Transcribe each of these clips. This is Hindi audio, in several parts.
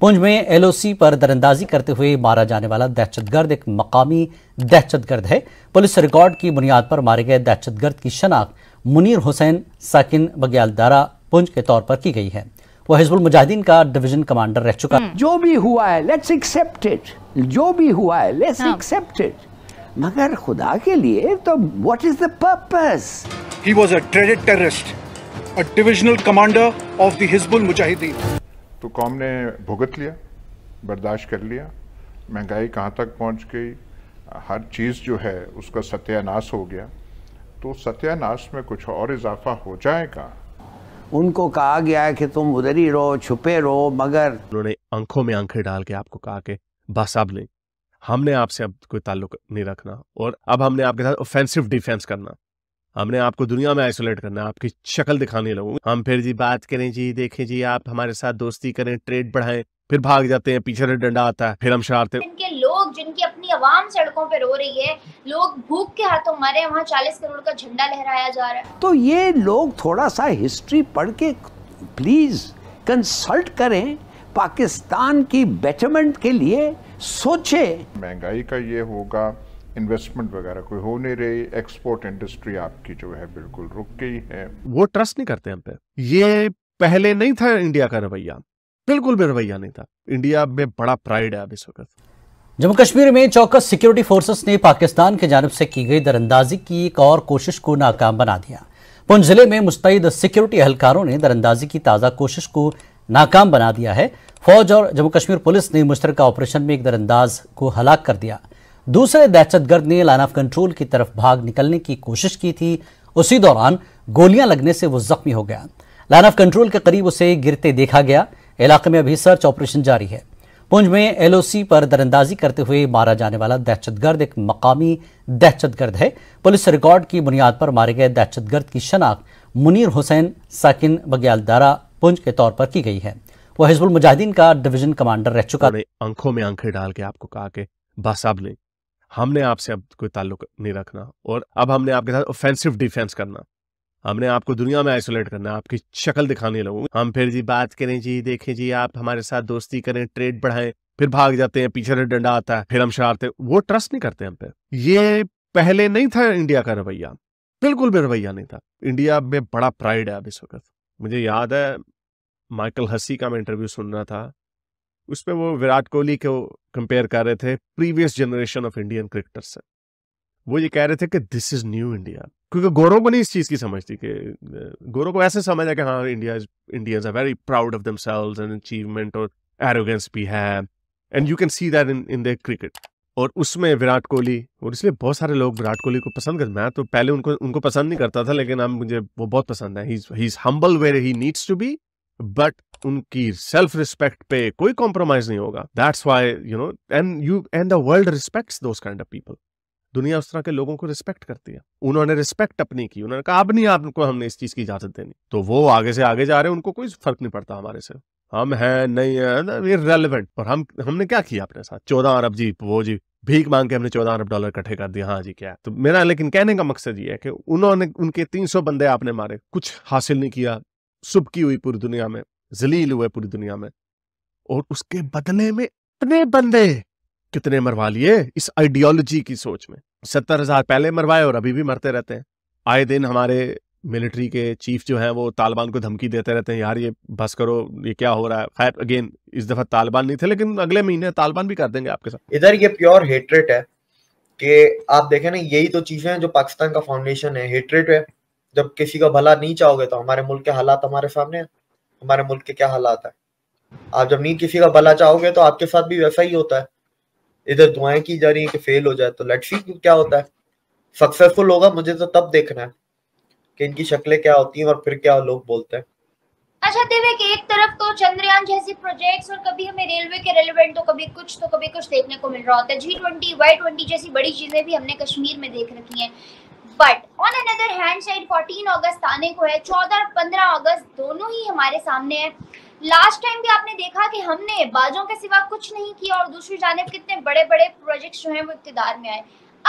पुंज में एलओसी पर दरअंदाजी करते हुए मारा जाने वाला दहशतगर्द एक मकामी दहशतगर्द है पुलिस रिकॉर्ड की बुनियाद पर मारे गए दहशतगर्द की शनाख्त मुनीर हुसैन साकिन बग्यालदारा पुंज के तौर पर की गई है वो हिजबुल मुजाहिदीन का डिवीजन कमांडर रह चुका हम्म। जो भी हुआ है लेट्स एक्सेप्ट इट जो भी हुआ है लेट्स एक्सेप्ट इट मगर खुदा के लिए तो what is the purpose he was a traded terrorist a divisional commander of the Hizbul Mujahideen तो कौम ने भुगत लिया बर्दाश्त कर लिया महंगाई कहाँ तक पहुँच गई हर चीज़ जो है उसका सत्यानाश हो गया तो सत्यानाश में कुछ और इजाफा हो जाएगा उनको कहा गया है कि तुम उधर ही रहो छुपे रहो मगर उन्होंने आंखों में आंखें डाल के आपको कहा कि अब नहीं हमने आपसे अब कोई ताल्लुक नहीं रखना और अब हमने आपके साथ ऑफेंसिव डिफेंस करना हमने आपको दुनिया में आइसोलेट करना है आपकी शक्ल दिखाने लगू हम फिर जी बात करें जी देखें जी आप हमारे साथ दोस्ती करें ट्रेड बढ़ाएं फिर भाग जाते हैं पीछे डंडा आता है फिर हम शरारते इनके लोग जिनकी अपनी आवाम सड़कों पर रो रही है लोग भूख के हाथों मरे वहाँ चालीस करोड़ का झंडा लहराया जा रहा है तो ये लोग थोड़ा सा हिस्ट्री पढ़ के प्लीज कंसल्ट करें पाकिस्तान की बेटरमेंट के लिए सोचे महंगाई का ये होगा इन्वेस्टमेंट वगैरह कोई हो नहीं रही एक्सपोर्ट इंडस्ट्री आपकी जो है बिल्कुल रुक गई है वो ट्रस्ट नहीं करते हम पे ये पहले नहीं था इंडिया का रवैया बिल्कुल भी रवैया नहीं था इंडिया में बड़ा प्राइड है अब इस वक्त जम्मू कश्मीर में चौकस सिक्योरिटी फोर्सेस ने पाकिस्तान की जानब से की गई दरअंदाजी की एक और कोशिश को नाकाम बना दिया पुंछ जिले में मुस्तैद सिक्योरिटी एहलकारों ने दरअंदाजी की ताज़ा कोशिश को नाकाम बना दिया है फौज और जम्मू कश्मीर पुलिस ने मुश्तर ऑपरेशन में एक दरअंदाज को हलाक कर दिया दूसरे दहशतगर्द ने लाइन ऑफ कंट्रोल की तरफ भाग निकलने की कोशिश की थी उसी दौरान गोलियां लगने से वो जख्मी हो गया लाइन ऑफ कंट्रोल के करीब उसे गिरते देखा गया इलाके में अभी सर्च ऑपरेशन जारी है पुंज में एलओसी पर दरअंदाजी करते हुए मारा जाने वाला दहशतगर्द एक मकामी दहशतगर्द है पुलिस रिकॉर्ड की बुनियाद पर मारे गए दहशतगर्द की शनाख्त मुनीर हुसैन साकिन दारा पुंज के तौर पर की गई है वो हिजबुल मुजाहिदीन का डिवीजन कमांडर रह चुका आंखों में आंखें डाल के आपको कहा कि बस अब नहीं हमने आपसे अब कोई ताल्लुक नहीं रखना और अब हमने आपके साथ ऑफेंसिव डिफेंस करना हमने आपको दुनिया में आइसोलेट करना आपकी शक्ल दिखाने लगू हम फिर जी बात करें जी देखें जी आप हमारे साथ दोस्ती करें ट्रेड बढ़ाएं फिर भाग जाते हैं पीछे डंडा आता है फिर हम शरारते वो ट्रस्ट नहीं करते हम पे ये पहले नहीं था इंडिया का रवैया बिल्कुल भी रवैया नहीं था इंडिया में बड़ा प्राइड है अब इस वक्त मुझे याद है माइकल हसी का मैं इंटरव्यू सुन रहा था उस पर वो विराट कोहली को कंपेयर कर रहे थे previous generation of Indian cricketer से वो ये कह रहे थे कि दिस इज न्यू इंडिया क्योंकि गौरव को नहीं इस चीज़ की समझ थी कि गौरव को ऐसे समझ है कि हाँ India is Indians are very proud of themselves and achievement और एरोगेंस भी है and you can see that in in the cricket और उसमें विराट कोहली और इसलिए बहुत सारे लोग विराट कोहली को पसंद करते मैं तो पहले उनको उनको पसंद नहीं करता था लेकिन अब मुझे वो बहुत पसंद है he is humble where he needs to be but उनकी सेल्फ रिस्पेक्ट पे कोई कॉम्प्रोमाइज नहीं होगा that's why you know and you and the world respect those kind of people दुनिया उस तरह के लोगों को रिस्पेक्ट करती है उन्होंने रिस्पेक्ट अपनी की उन्होंने कहा अब नहीं आपको हमने इस चीज की इजाजत देनी तो वो आगे से आगे जा रहे हैं उनको कोई फर्क नहीं पड़ता हमारे से हम हैं नहीं है रेलिवेंट और हम हमने क्या किया अपने साथ चौदह अरब जी वो जी भीख मांग के हमने चौदह अरब डॉलर इकट्ठे कर दिया हाँ जी क्या तो मेरा लेकिन कहने का मकसद ये है कि उन्होंने उनके तीन बंदे आपने मारे कुछ हासिल नहीं किया सुबकी हुई पूरी दुनिया में जलील हुए पूरी दुनिया में और उसके बदले में इतने बंदे कितने मरवा लिए इस आइडियोलॉजी की सोच में सत्तर हजार पहले मरवाए और अभी भी मरते रहते हैं आए दिन हमारे मिलिट्री के चीफ जो हैं वो तालिबान को धमकी देते रहते हैं यार ये बस करो ये क्या हो रहा है खैर अगेन इस दफा तालिबान नहीं थे लेकिन अगले महीने तालिबान भी कर देंगे आपके साथ इधर ये प्योर हेटरेट है कि आप देखें ना यही तो चीजें हैं जो पाकिस्तान का फाउंडेशन है हेटरेट है जब किसी का भला नहीं चाहोगे तो हमारे मुल्क के हालात हमारे सामने हमारे मुल्क के क्या हालात है आप जब नहीं किसी का भला चाहोगे तो आपके साथ भी वैसा ही होता है इधर दुआएं की जा रही है कि फेल हो जाए तो लेट सी क्या होता है सक्सेसफुल होगा मुझे तो तब देखना है कि इनकी शक्लें क्या होती हैं और फिर क्या लोग बोलते हैं अच्छा देवेक एक तरफ तो चंद्रयान जैसे प्रोजेक्ट्स और कभी हमें रेलवे के रेलिवेंट तो कभी कुछ तो कभी कुछ देखने को मिल रहा होता है जी ट्वेंटी वाई ट्वेंटी जैसी बड़ी चीजें भी हमने कश्मीर में देख रखी हैं but on another hand side 14 अगस्त आने को है 14 और 15 अगस्त दोनों ही हमारे सामने है लास्ट टाइम भी आपने देखा कि हमने बाजों के सिवा कुछ नहीं किया और दूसरी जानब कितने बड़े बड़े प्रोजेक्ट्स जो हैं वो इकतेदार में आए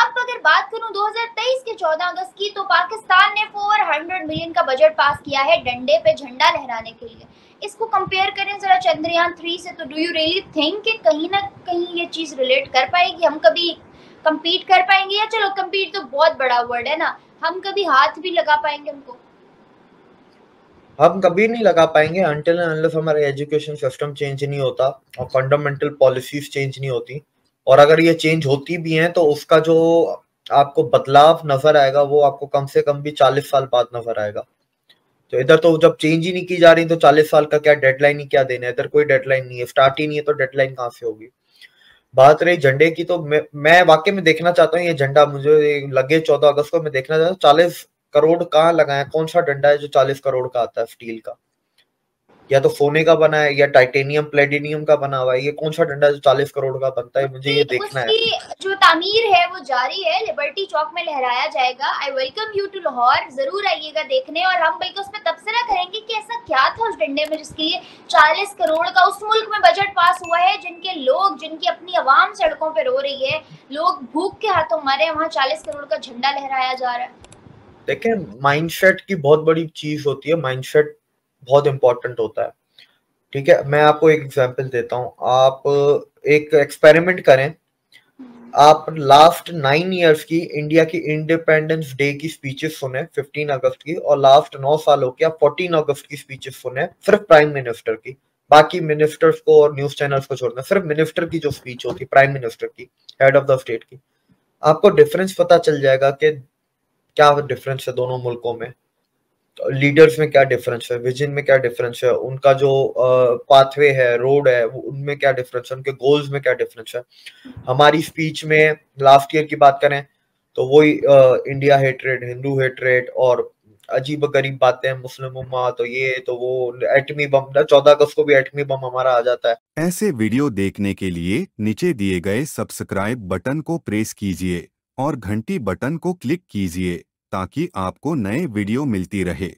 अब अगर बात करूं 2023 के 14 अगस्त की तो पाकिस्तान ने 400 मिलियन का बजट पास किया है डंडे पे झंडा लहराने के लिए इसको कंपेयर करें जरा चंद्रयान थ्री से तो डू यू रियली थिंक कि कहीं ना कहीं ये चीज़ रिलेट कर पाएगी हम कभी कम्पीट कर पाएंगे या चलो कम्पीट तो बहुत बड़ा वर्ड है ना हम कभी हाथ भी लगा पाएंगे हमको हम कभी नहीं लगा पाएंगे अनटिल अनलेस हमारा एजुकेशन सिस्टम चेंज नहीं होता और फंडामेंटल पॉलिसीज चेंज नहीं होती और अगर ये चेंज होती भी हैं तो उसका जो आपको बदलाव नजर आएगा वो आपको कम से कम भी 40 साल बाद नजर आएगा तो इधर तो जब चेंज ही नहीं की जा रही तो 40 साल का क्या डेडलाइन ही क्या देना है इधर कोई डेडलाइन नहीं है स्टार्ट ही नहीं है तो डेडलाइन कहाँ से होगी बात रही झंडे की तो मैं, मैं वाकई में देखना चाहता हूँ ये झंडा मुझे लगे चौदह अगस्त को मैं देखना चाहता हूँ चालीस करोड़ कहाँ लगाया कौन सा डंडा है जो चालीस करोड़ का आता है स्टील का या तो सोने का बना है या टाइटेनियम प्लेटिनियम का बना हुआ है ये कौन सा डंडा जो चालीस करोड़ का बनता है मुझे ये देखना है जो तामीर है वो जारी है लिबर्टी चौक में लहराया जाएगा I welcome you to Lahore जरूर आइएगा देखने और हम बल्कि उसमें तबसरा करेंगे की ऐसा क्या था उस डंडे में जिसके लिए चालीस करोड़ का उस मुल्क में बजट पास हुआ है जिनके लोग जिनकी अपनी आवाम सड़कों पर रो रही है लोग भूख के हाथों मरे वहाँ चालीस करोड़ का झंडा लहराया जा रहा है देखें माइंडसेट की बहुत बड़ी चीज होती है माइंडसेट बहुत इंपॉर्टेंट होता है ठीक है मैं आपको एक एग्जांपल देता हूँ आप एक एक्सपेरिमेंट करें आप लास्ट नाइन इयर्स की इंडिया की इंडिपेंडेंस डे की स्पीचेस सुने 15 अगस्त की और लास्ट नौ सालों की आप 14 अगस्त की स्पीचेस सुने सिर्फ प्राइम मिनिस्टर की बाकी मिनिस्टर्स को और न्यूज चैनल्स को छोड़ना सिर्फ मिनिस्टर की जो स्पीच होती है प्राइम मिनिस्टर की हेड ऑफ द स्टेट की आपको डिफरेंस पता चल जाएगा कि क्या डिफरेंस है दोनों मुल्कों में लीडर्स में क्या डिफरेंस है विजन में क्या डिफरेंस है उनका जो पाथवे uh, है रोड है उनमें क्या डिफरेंस है उनके गोल्स में क्या डिफरेंस है हमारी स्पीच में लास्ट ईयर की बात करें तो वही इंडिया हेटरेट हिंदू हेटरेट और अजीब गरीब बातें मुस्लिम उम्मा तो ये तो वो एटमी बम चौदह अगस्त को भी एटमी बम हमारा आ जाता है ऐसे वीडियो देखने के लिए नीचे दिए गए सब्सक्राइब बटन को प्रेस कीजिए और घंटी बटन को क्लिक कीजिए ताकि आपको नए वीडियो मिलती रहे